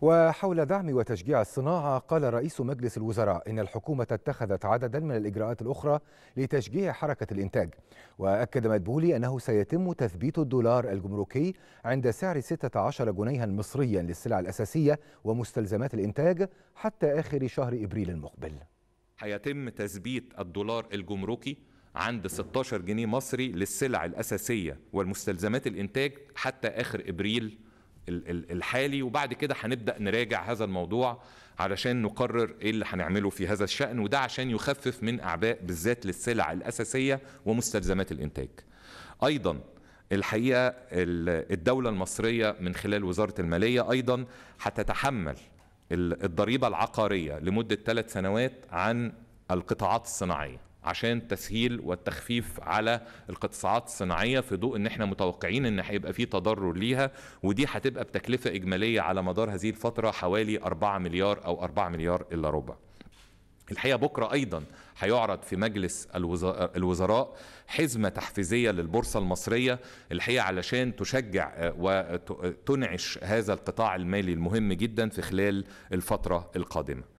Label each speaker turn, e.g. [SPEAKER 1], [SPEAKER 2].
[SPEAKER 1] وحول دعم وتشجيع الصناعة قال رئيس مجلس الوزراء إن الحكومة اتخذت عددا من الإجراءات الأخرى لتشجيع حركة الإنتاج وأكد مدبولي أنه سيتم تثبيت الدولار الجمركي عند سعر 16 جنيها مصريا للسلع الأساسية ومستلزمات الإنتاج حتى آخر شهر إبريل المقبل
[SPEAKER 2] هيتم تثبيت الدولار الجمركي عند 16 جنيه مصري للسلع الأساسية والمستلزمات الإنتاج حتى آخر إبريل الحالي وبعد كده هنبدا نراجع هذا الموضوع علشان نقرر ايه اللي هنعمله في هذا الشان وده عشان يخفف من اعباء بالذات للسلع الاساسيه ومستلزمات الانتاج. ايضا الحقيقه الدوله المصريه من خلال وزاره الماليه ايضا هتتحمل الضريبه العقاريه لمده ثلاث سنوات عن القطاعات الصناعيه. عشان تسهيل والتخفيف على القطاعات الصناعيه في ضوء ان احنا متوقعين ان هيبقى في تضرر ليها ودي هتبقى بتكلفه اجماليه على مدار هذه الفتره حوالي 4 مليار او 4 مليار الا ربع. الحقيقه بكره ايضا هيعرض في مجلس الوزراء حزمه تحفيزيه للبورصه المصريه الحقيقه علشان تشجع آه، وتنعش هذا القطاع المالي المهم جدا في خلال الفتره القادمه.